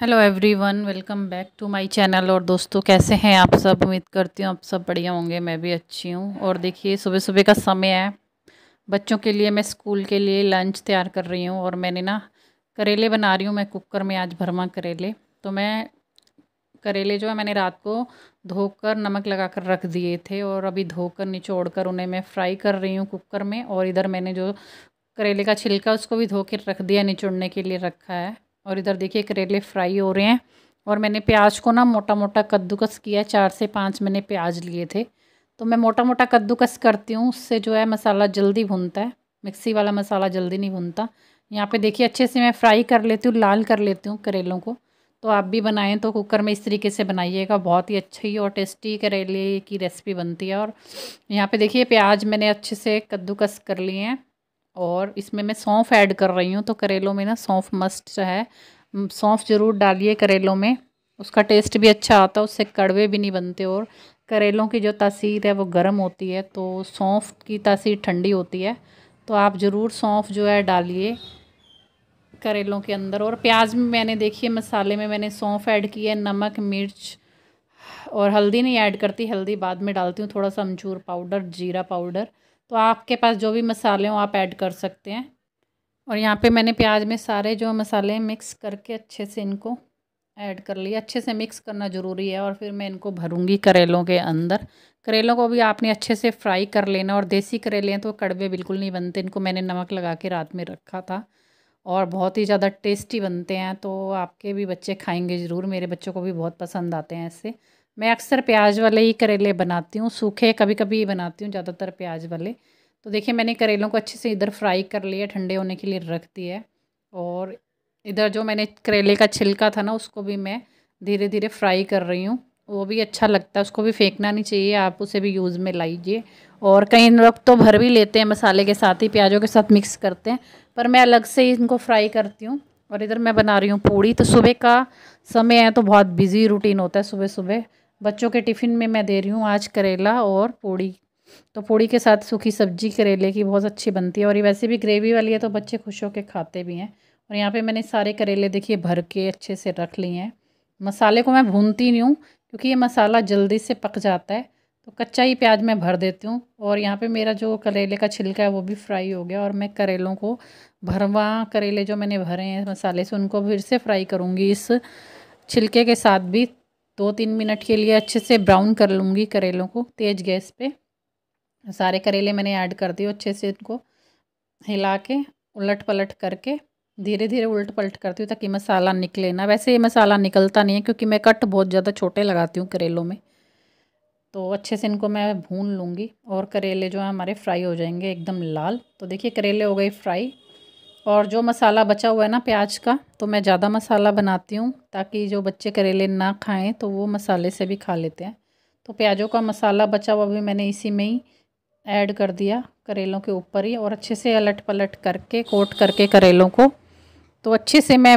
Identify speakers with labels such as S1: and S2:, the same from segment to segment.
S1: hello everyone welcome back to my channel और दोस्तों कैसे हैं आप सब उम्मीद करती हूँ आप सब बढ़िया होंगे मैं भी अच्छी हूँ और देखिए सुबह सुबह का समय है बच्चों के लिए मैं स्कूल के लिए लंच तैयार कर रही हूँ और मैंने ना करेले बना रही हूँ मैं कुकर में आज भरमा करेले तो मैं करेले जो है मैंने रात को धोकर नमक लगा कर रख दिए थे और अभी धोकर निचोड़ कर उन्हें मैं फ्राई कर रही हूँ कुकर में और इधर मैंने जो करेले का छिलका उसको भी धो कर रख दिया निचोड़ने के लिए रखा है और इधर देखिए करेले फ्राई हो रहे हैं और मैंने प्याज को ना मोटा मोटा कद्दूकस किया है चार से पाँच मैंने प्याज लिए थे तो मैं मोटा मोटा कद्दूकस करती हूँ उससे जो है मसाला जल्दी भुनता है मिक्सी वाला मसाला जल्दी नहीं भुनता यहाँ पे देखिए अच्छे से मैं फ्राई कर लेती हूँ लाल कर लेती हूँ करेलों को तो आप भी बनाएं तो कुकर में इस तरीके से बनाइएगा बहुत ही अच्छी और टेस्टी करेले की रेसिपी बनती है और यहाँ पे देखिए प्याज मैंने अच्छे से कद्दूकस कर लिए हैं और इसमें मैं सौंफ ऐड कर रही हूँ तो करेलों में ना सौंफ मस्ट है सौंफ ज़रूर डालिए करेलों में उसका टेस्ट भी अच्छा आता है उससे कड़वे भी नहीं बनते और करेलों की जो तासीर है वो गर्म होती है तो सौंफ की तासीर ठंडी होती है तो आप ज़रूर सौंफ जो है डालिए करेलों के अंदर और प्याज में मैंने देखिए मसाले में मैंने सौंफ ऐड की है नमक मिर्च और हल्दी नहीं ऐड करती हल्दी बाद में डालती हूँ थोड़ा सा अमचूर पाउडर जीरा पाउडर तो आपके पास जो भी मसाले हों आप ऐड कर सकते हैं और यहाँ पे मैंने प्याज में सारे जो मसाले मिक्स करके अच्छे से इनको ऐड कर लिया अच्छे से मिक्स करना ज़रूरी है और फिर मैं इनको भरूंगी करेलों के अंदर करेलों को भी आपने अच्छे से फ्राई कर लेना और देसी करेले हैं तो कड़वे बिल्कुल नहीं बनते इनको मैंने नमक लगा के रात में रखा था और बहुत ही ज़्यादा टेस्टी बनते हैं तो आपके भी बच्चे खाएंगे ज़रूर मेरे बच्चों को भी बहुत पसंद आते हैं ऐसे मैं अक्सर प्याज वाले ही करेले बनाती हूँ सूखे कभी कभी बनाती हूँ ज़्यादातर प्याज वाले तो देखिए मैंने करेलों को अच्छे से इधर फ्राई कर लिया ठंडे होने के लिए रख दिया और इधर जो मैंने करेले का छिलका था ना उसको भी मैं धीरे धीरे फ्राई कर रही हूँ वो भी अच्छा लगता है उसको भी फेंकना नहीं चाहिए आप उसे भी यूज़ में लाइए और कई लोग तो भर भी लेते हैं मसाले के साथ ही प्याज़ों के साथ मिक्स करते हैं पर मैं अलग से ही इनको फ्राई करती हूँ और इधर मैं बना रही हूँ पूड़ी तो सुबह का समय है तो बहुत बिज़ी रूटीन होता है सुबह सुबह बच्चों के टिफ़िन में मैं दे रही हूँ आज करेला और पूड़ी तो पूड़ी के साथ सूखी सब्जी करेले की बहुत अच्छी बनती है और ये वैसे भी ग्रेवी वाली है तो बच्चे खुश होकर खाते भी हैं और यहाँ पे मैंने सारे करेले देखिए भर के अच्छे से रख लिए हैं मसाले को मैं भूनती नहीं हूँ क्योंकि ये मसाला जल्दी से पक जाता है तो कच्चा ही प्याज मैं भर देती हूँ और यहाँ पे मेरा जो करेले का छिलका है वो भी फ्राई हो गया और मैं करेलों को भरवा करेले जो मैंने भरे हैं मसाले से उनको फिर से फ्राई करूँगी इस छिलके के साथ भी दो तीन मिनट के लिए अच्छे से ब्राउन कर लूँगी करेलों को तेज़ गैस पे सारे करेले मैंने ऐड कर दिए अच्छे से इनको हिला के उलट पलट करके धीरे धीरे उलट पलट करती हूँ ताकि मसाला निकले ना वैसे ये मसाला निकलता नहीं है क्योंकि मैं कट बहुत ज़्यादा छोटे लगाती हूँ करेलों में तो अच्छे से इनको मैं भून लूँगी और करेले जो है हमारे फ्राई हो जाएंगे एकदम लाल तो देखिए करेले हो गए फ्राई और जो मसाला बचा हुआ है ना प्याज का तो मैं ज़्यादा मसाला बनाती हूँ ताकि जो बच्चे करेले ना खाएं तो वो मसाले से भी खा लेते हैं तो प्याज़ों का मसाला बचा हुआ भी मैंने इसी में ही ऐड कर दिया करेलों के ऊपर ही और अच्छे से अलट पलट करके कोट करके करेलों को तो अच्छे से मैं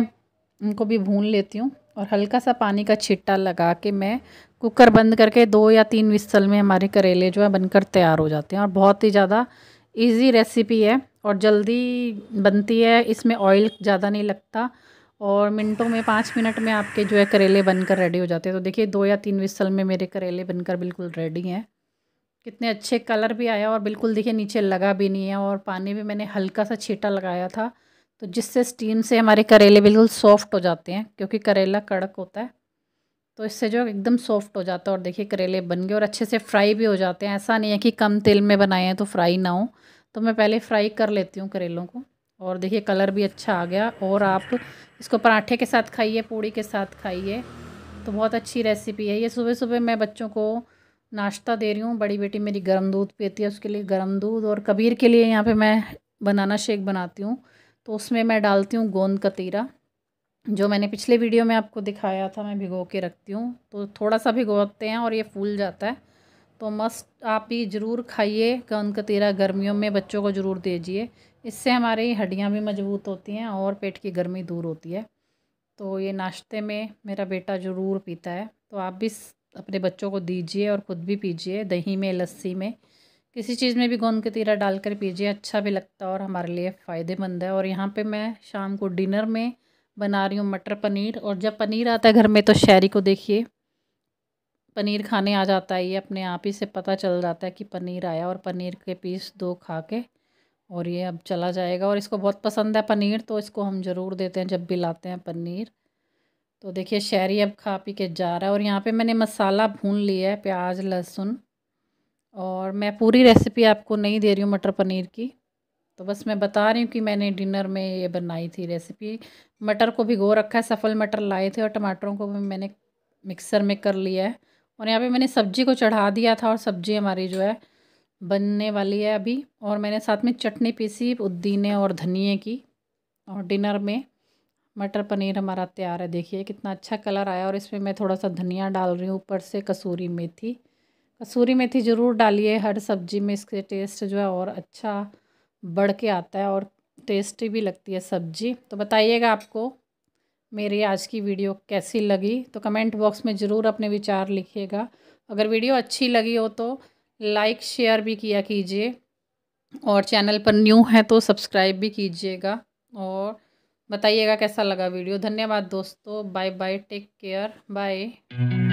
S1: उनको भी भून लेती हूँ और हल्का सा पानी का छिट्टा लगा के मैं कुकर बंद करके दो या तीन विस्तल में हमारे करेले जो है बनकर तैयार हो जाते हैं और बहुत ही ज़्यादा इजी रेसिपी है और जल्दी बनती है इसमें ऑयल ज़्यादा नहीं लगता और मिनटों में पाँच मिनट में आपके जो है करेले बनकर रेडी हो जाते हैं तो देखिए दो या तीन विसल में मेरे करेले बनकर बिल्कुल रेडी हैं कितने अच्छे कलर भी आया और बिल्कुल देखिए नीचे लगा भी नहीं है और पानी भी मैंने हल्का सा छीटा लगाया था तो जिससे स्टीम से हमारे करेले बिल्कुल सॉफ्ट हो जाते हैं क्योंकि करेला कड़क होता है तो इससे जो एकदम सॉफ्ट हो जाता है और देखिए करेले बन गए और अच्छे से फ्राई भी हो जाते हैं ऐसा नहीं है कि कम तेल में बनाए हैं तो फ्राई ना हो तो मैं पहले फ्राई कर लेती हूँ करेलों को और देखिए कलर भी अच्छा आ गया और आप इसको पराठे के साथ खाइए पूड़ी के साथ खाइए तो बहुत अच्छी रेसिपी है ये सुबह सुबह मैं बच्चों को नाश्ता दे रही हूँ बड़ी बेटी मेरी गर्म दूध पीती है उसके लिए गर्म दूध और कबीर के लिए यहाँ पे मैं बनाना शेक बनाती हूँ तो उसमें मैं डालती हूँ गोंद कतीरा जो मैंने पिछले वीडियो में आपको दिखाया था मैं भिगो के रखती हूँ तो थोड़ा सा भिगोते हैं और ये फूल जाता है तो मस्त आप भी ज़रूर खाइए गंद तेरा गर्मियों में बच्चों को ज़रूर दीजिए इससे हमारी हड्डियाँ भी मजबूत होती हैं और पेट की गर्मी दूर होती है तो ये नाश्ते में मेरा बेटा ज़रूर पीता है तो आप भी अपने बच्चों को दीजिए और ख़ुद भी पीजिए दही में लस्सी में किसी चीज़ में भी गोंद डाल डालकर पीजिए अच्छा भी लगता है और हमारे लिए फ़ायदेमंद है और यहाँ पे मैं शाम को डिनर में बना रही हूँ मटर पनीर और जब पनीर आता है घर में तो शहरी को देखिए पनीर खाने आ जाता है ये अपने आप ही से पता चल जाता है कि पनीर आया और पनीर के पीस दो खा के और ये अब चला जाएगा और इसको बहुत पसंद है पनीर तो इसको हम ज़रूर देते हैं जब भी लाते हैं पनीर तो देखिए शहरी अब खा पी के जा रहा है और यहाँ पे मैंने मसाला भून लिया है प्याज लहसुन और मैं पूरी रेसिपी आपको नहीं दे रही हूँ मटर पनीर की तो बस मैं बता रही हूँ कि मैंने डिनर में ये बनाई थी रेसिपी मटर को भिगो रखा है सफल मटर लाए थे और टमाटरों को भी मैंने मिक्सर में कर लिया है और यहाँ पे मैंने सब्जी को चढ़ा दिया था और सब्जी हमारी जो है बनने वाली है अभी और मैंने साथ में चटनी पीसी पुदीने और धनिए की और डिनर में मटर पनीर हमारा तैयार है देखिए कितना अच्छा कलर आया और इसमें मैं थोड़ा सा धनिया डाल रही हूँ ऊपर से कसूरी मेथी कसूरी मेथी ज़रूर डालिए हर सब्जी में इसके टेस्ट जो है और अच्छा बढ़ के आता है और टेस्टी भी लगती है सब्जी तो बताइएगा आपको मेरी आज की वीडियो कैसी लगी तो कमेंट बॉक्स में ज़रूर अपने विचार लिखिएगा अगर वीडियो अच्छी लगी हो तो लाइक शेयर भी किया कीजिए और चैनल पर न्यू है तो सब्सक्राइब भी कीजिएगा और बताइएगा कैसा लगा वीडियो धन्यवाद दोस्तों bye bye take care bye